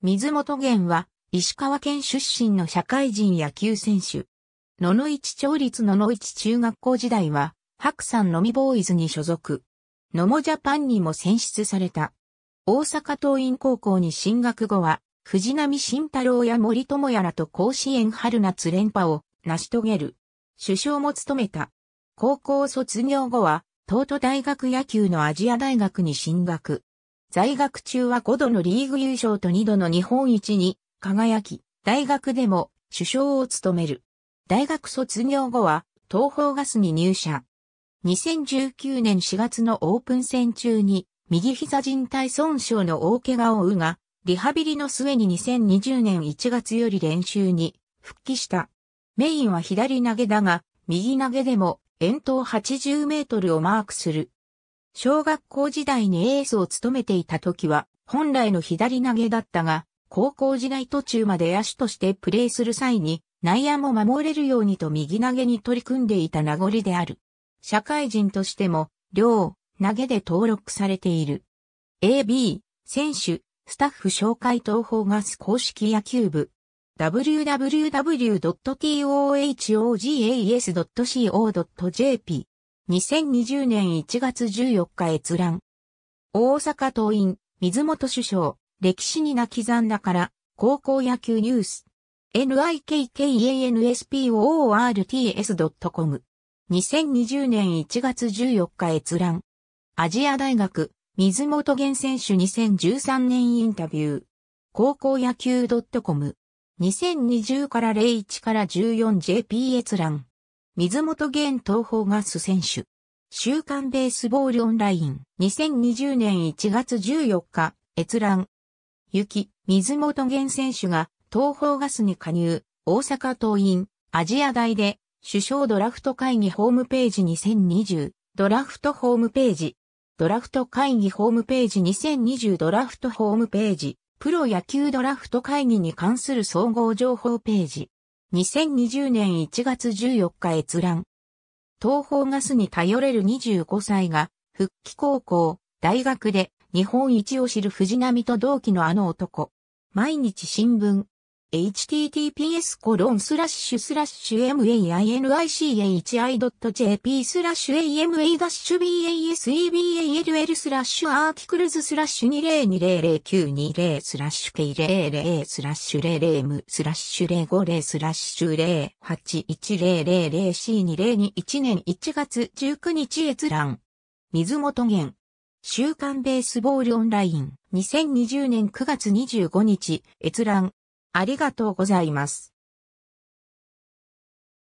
水本源は、石川県出身の社会人野球選手。野々市町立野々市中学校時代は、白山のみボーイズに所属。野茂ジャパンにも選出された。大阪桐蔭高校に進学後は、藤波慎太郎や森友やらと甲子園春夏連覇を成し遂げる。首相も務めた。高校卒業後は、東都大学野球のアジア大学に進学。在学中は5度のリーグ優勝と2度の日本一に輝き、大学でも首相を務める。大学卒業後は東方ガスに入社。2019年4月のオープン戦中に右膝靭帯損傷の大怪我を負うが、リハビリの末に2020年1月より練習に復帰した。メインは左投げだが、右投げでも遠投80メートルをマークする小学校時代にエースを務めていた時は、本来の左投げだったが、高校時代途中まで野手としてプレーする際に、内野も守れるようにと右投げに取り組んでいた名残である。社会人としても、両投げで登録されている。AB、選手、スタッフ紹介東方ガス公式野球部。w w w t o h o g a s c o j p 2020年1月14日閲覧。大阪党員、水本首相、歴史に泣き刻んだから、高校野球ニュース。nikkanspoorts.com。2020年1月14日閲覧。アジア大学、水本源選手2013年インタビュー。高校野球 .com。2020から01から 14JP 閲覧。水元源東方ガス選手。週刊ベースボールオンライン2020年1月14日閲覧。雪、水元源選手が東方ガスに加入、大阪桐蔭、アジア大で首相ドラフト会議ホームページ2020、ドラフトホームページ。ドラフト会議ホームページ2020ドラフトホームページ、プロ野球ドラフト会議に関する総合情報ページ。2020年1月14日閲覧。東方ガスに頼れる25歳が、復帰高校、大学で日本一を知る藤波と同期のあの男。毎日新聞、https コロンスラッシュスラッシュ mainichi.jp スラッシュ ama-baseball スラッシュアーティクルズスラッシュ20200920スラッシュ k000 スラッシュ0 m スラッシュ050スラッシュ081000 c 2 0 2 1年1月19日閲覧水本源週刊ベースボールオンライン2020年9月25日閲覧ありがとうございます。